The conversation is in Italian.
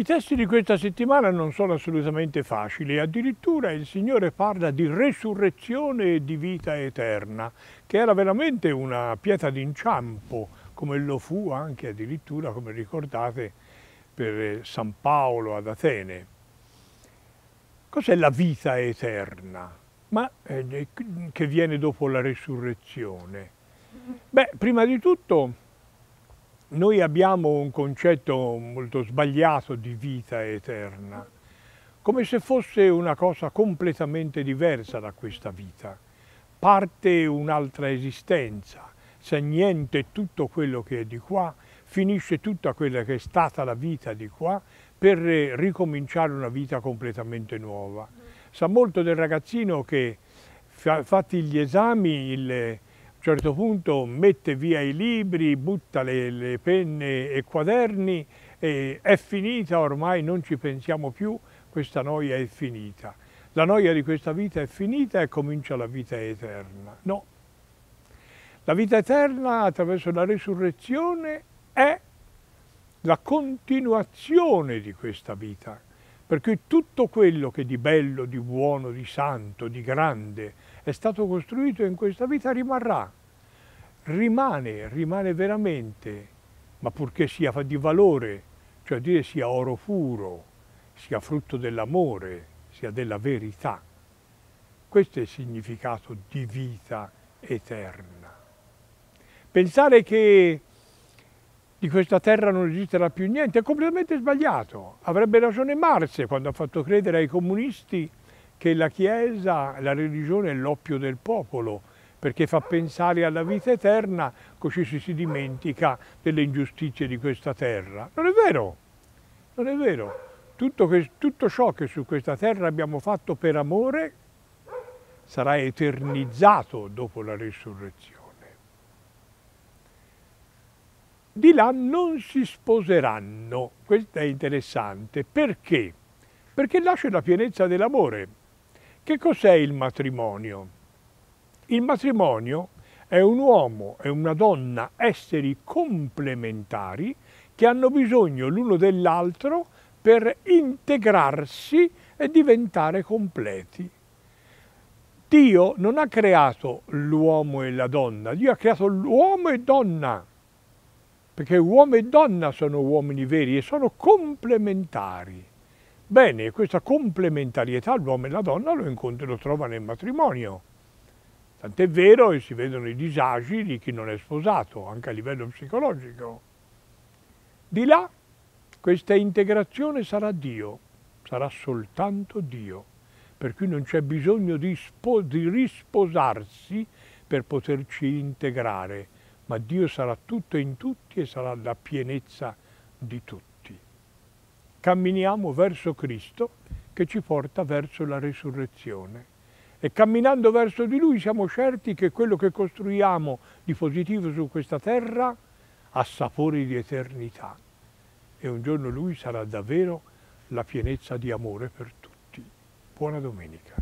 I testi di questa settimana non sono assolutamente facili, addirittura il Signore parla di resurrezione e di vita eterna, che era veramente una pietra d'inciampo, come lo fu anche addirittura, come ricordate, per eh, San Paolo ad Atene. Cos'è la vita eterna? Ma eh, che viene dopo la resurrezione? Beh, prima di tutto noi abbiamo un concetto molto sbagliato di vita eterna, come se fosse una cosa completamente diversa da questa vita. Parte un'altra esistenza, se niente tutto quello che è di qua, finisce tutta quella che è stata la vita di qua per ricominciare una vita completamente nuova. Sa molto del ragazzino che fatti gli esami, il, a un certo punto mette via i libri, butta le, le penne e i quaderni, e è finita ormai, non ci pensiamo più, questa noia è finita. La noia di questa vita è finita e comincia la vita eterna. No. La vita eterna attraverso la resurrezione è la continuazione di questa vita, per cui tutto quello che di bello, di buono, di santo, di grande è stato costruito in questa vita rimarrà, rimane, rimane veramente, ma purché sia di valore, cioè dire sia oro puro, sia frutto dell'amore, sia della verità. Questo è il significato di vita eterna. Pensare che di questa terra non esisterà più niente, è completamente sbagliato. Avrebbe ragione Marx quando ha fatto credere ai comunisti che la Chiesa, la religione è l'oppio del popolo, perché fa pensare alla vita eterna, così ci si dimentica delle ingiustizie di questa terra. Non è vero, non è vero. Tutto, che, tutto ciò che su questa terra abbiamo fatto per amore sarà eternizzato dopo la risurrezione di là non si sposeranno. Questo è interessante. Perché? Perché lascia la pienezza dell'amore. Che cos'è il matrimonio? Il matrimonio è un uomo e una donna, esseri complementari, che hanno bisogno l'uno dell'altro per integrarsi e diventare completi. Dio non ha creato l'uomo e la donna, Dio ha creato l'uomo e donna perché uomo e donna sono uomini veri e sono complementari. Bene, questa complementarietà l'uomo e la donna lo incontra e lo trova nel matrimonio. Tant'è vero e si vedono i disagi di chi non è sposato, anche a livello psicologico. Di là questa integrazione sarà Dio, sarà soltanto Dio, per cui non c'è bisogno di, di risposarsi per poterci integrare ma Dio sarà tutto in tutti e sarà la pienezza di tutti. Camminiamo verso Cristo che ci porta verso la risurrezione e camminando verso di Lui siamo certi che quello che costruiamo di positivo su questa terra ha sapori di eternità e un giorno Lui sarà davvero la pienezza di amore per tutti. Buona domenica.